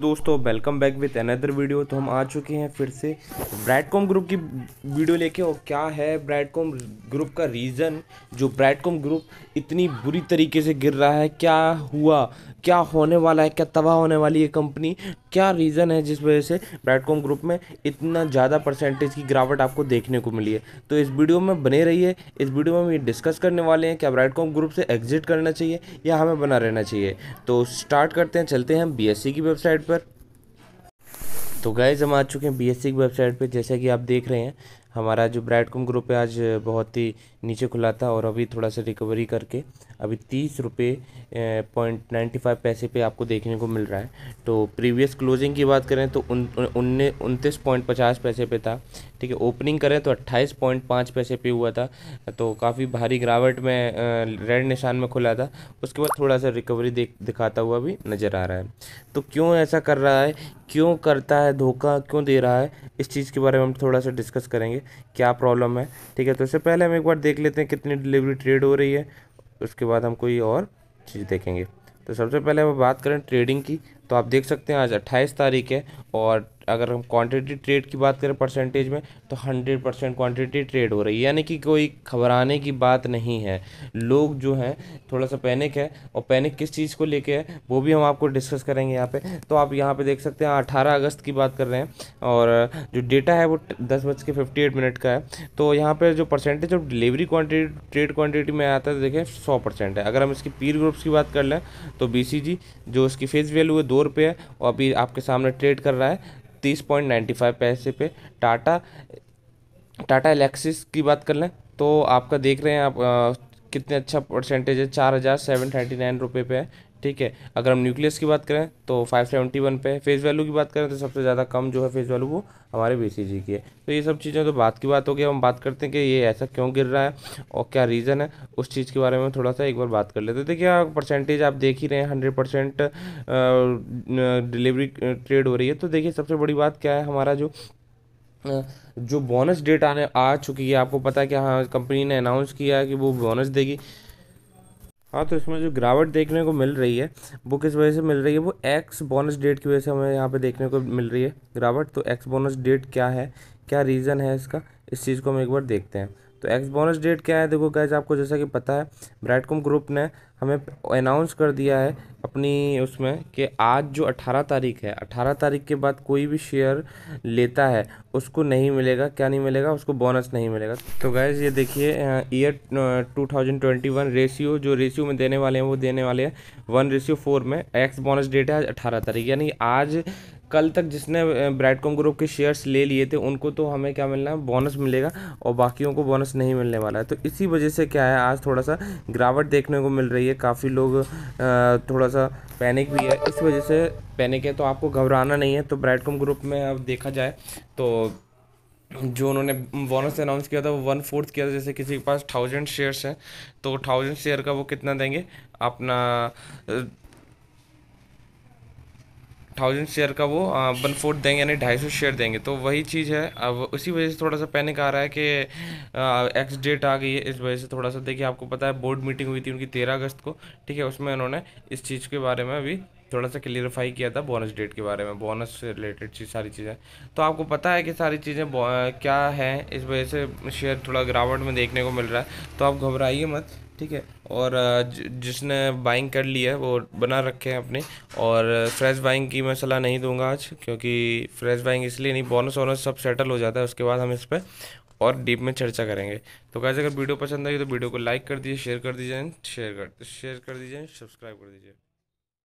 दोस्तों welcome back with another video तो हम आ चुके हैं फिर से ब्रैडकॉम ग्रुप की वीडियो लेके और क्या है ब्रैडकॉम ग्रुप का रीज़न जो ब्रैडकॉम ग्रुप इतनी बुरी तरीके से गिर रहा है क्या हुआ क्या होने वाला है क्या तबाह होने वाली है कंपनी क्या रीज़न है जिस वजह से ब्राइटकॉम ग्रुप में इतना ज़्यादा परसेंटेज की गिरावट आपको देखने को मिली है तो इस वीडियो में बने रहिए इस वीडियो में हम ये डिस्कस करने वाले हैं क्या ब्राइटकॉम ग्रुप से एग्जिट करना चाहिए या हमें बना रहना चाहिए तो स्टार्ट करते हैं चलते हैं बी की वेबसाइट पर तो गए हम आ चुके हैं बी की वेबसाइट पर जैसा कि आप देख रहे हैं हमारा जो ब्राइडकॉम ग्रुप है आज बहुत ही नीचे खुला था और अभी थोड़ा सा रिकवरी करके अभी तीस रुपये पॉइंट नाइन्टी फाइव पैसे पे आपको देखने को मिल रहा है तो प्रीवियस क्लोजिंग की बात करें तो उन उनतीस पॉइंट पचास पैसे पे था ठीक है ओपनिंग करें तो अट्ठाईस पॉइंट पाँच पैसे पे हुआ था तो काफ़ी भारी गिरावट में रेड निशान में खुला था उसके बाद थोड़ा सा रिकवरी देख दिखाता हुआ भी नज़र आ रहा है तो क्यों ऐसा कर रहा है क्यों करता है धोखा क्यों दे रहा है इस चीज़ के बारे में हम थोड़ा सा डिस्कस करेंगे क्या प्रॉब्लम है ठीक है तो इससे पहले हम एक बार देख लेते हैं कितनी डिलीवरी ट्रेड हो रही है उसके बाद हम कोई और चीज़ देखेंगे तो सबसे पहले हम बात करें ट्रेडिंग की तो आप देख सकते हैं आज 28 तारीख है और अगर हम क्वांटिटी ट्रेड की बात करें परसेंटेज में तो 100 परसेंट क्वान्टिटी ट्रेड हो रही है यानी कि कोई घबराने की बात नहीं है लोग जो हैं थोड़ा सा पैनिक है और पैनिक किस चीज़ को लेके है वो भी हम आपको डिस्कस करेंगे यहाँ पे तो आप यहाँ पे देख सकते हैं अठारह अगस्त की बात कर रहे हैं और जो डेटा है वो दस बज के फिफ्टी एट मिनट का है तो यहाँ पर जो percentage of delivery quantity trade quantity में आता है तो देखें सौ परसेंट है अगर हम इसकी पीर ग्रुप्स की बात कर लें तो बी जो उसकी फेस वैल्यू है दो रुपये है और अभी आपके सामने ट्रेड कर रहा है तीस पॉइंट नाइन्टी फाइव पैसे पे टाटा टाटा एलेक्सिस की बात कर लें तो आपका देख रहे हैं आप कितने अच्छा परसेंटेज है चार हज़ार सेवन थर्टी नाइन रुपये पे है ठीक है अगर हम न्यूक्लियस की बात करें तो फाइव सेवेंटी वन पे फेस वैल्यू की बात करें तो सबसे ज़्यादा कम जो है फेस वैल्यू वो हमारे बी की है तो ये सब चीज़ें तो बात की बात हो गई हम बात करते हैं कि ये ऐसा क्यों गिर रहा है और क्या रीज़न है उस चीज़ के बारे में थोड़ा सा एक बार बात कर लेते हैं देखिए परसेंटेज आप देख ही रहे हैं हंड्रेड परसेंट डिलीवरी ट्रेड हो रही है तो देखिए सबसे बड़ी बात क्या है हमारा जो जो बोनस डेट आने आ चुकी है आपको पता है कि हाँ कंपनी ने अनाउंस किया है कि वो बोनस देगी हाँ तो इसमें जो गिरावट देखने को मिल रही है वो किस वजह से मिल रही है वो एक्स बोनस डेट की वजह से हमें यहाँ पे देखने को मिल रही है गिरावट तो एक्स बोनस डेट क्या है क्या रीज़न है इसका इस चीज़ को हम एक बार देखते हैं तो एक्स बोनस डेट क्या है देखो गैज आपको जैसा कि पता है ब्राइटकॉम ग्रुप ने हमें अनाउंस कर दिया है अपनी उसमें कि आज जो 18 तारीख है 18 तारीख के बाद कोई भी शेयर लेता है उसको नहीं मिलेगा क्या नहीं मिलेगा उसको बोनस नहीं मिलेगा तो गैज ये देखिए ईयर 2021 रेशियो जो रेशियो में देने वाले हैं वो देने वाले हैं वन रेशियो फोर में एक्स बोनस डेट है आज अठारह तारीख यानी आज कल तक जिसने ब्राइटकॉम ग्रुप के शेयर्स ले लिए थे उनको तो हमें क्या मिलना है बोनस मिलेगा और बाकियों को बोनस नहीं मिलने वाला है तो इसी वजह से क्या है आज थोड़ा सा गिरावट देखने को मिल रही है काफ़ी लोग थोड़ा सा पैनिक भी है इस वजह से पैनिक है तो आपको घबराना नहीं है तो ब्राइटकॉम ग्रुप में अब देखा जाए तो जो उन्होंने बोनस अनाउंस किया था वो वन फोर्थ किया था जैसे किसी के पास थाउजेंड शेयर्स हैं तो थाउजेंड शेयर का वो कितना देंगे अपना थाउजेंड शेयर का वो वन फोर्थ देंगे यानी ढाई सौ शेयर देंगे तो वही चीज़ है अब उसी वजह से थोड़ा सा पैनिक आ रहा है कि एक्स डेट आ गई है इस वजह से थोड़ा सा देखिए आपको पता है बोर्ड मीटिंग हुई थी उनकी तेरह अगस्त को ठीक है उसमें उन्होंने इस चीज़ के बारे में अभी थोड़ा सा क्लियरिफाई किया था बोनस डेट के बारे में बोनस से रिलेटेड चीज़ सारी चीज़ें तो आपको पता है कि सारी चीज़ें क्या हैं इस वजह से शेयर थोड़ा गिरावट में देखने को मिल रहा है तो आप घबराइए मत ठीक है और जिसने बाइंग कर ली है वो बना रखे हैं अपने और फ्रेश बाइंग की मैं सलाह नहीं दूंगा आज क्योंकि फ्रेश बाइंग इसलिए नहीं बोनस वोनस सब सेटल हो जाता है उसके बाद हम इस पर और डीप में चर्चा करेंगे तो कैसे अगर वीडियो पसंद आई तो वीडियो को लाइक कर दीजिए शेयर कर दीजिए शेयर कर शेयर कर दीजिए सब्सक्राइब कर दीजिए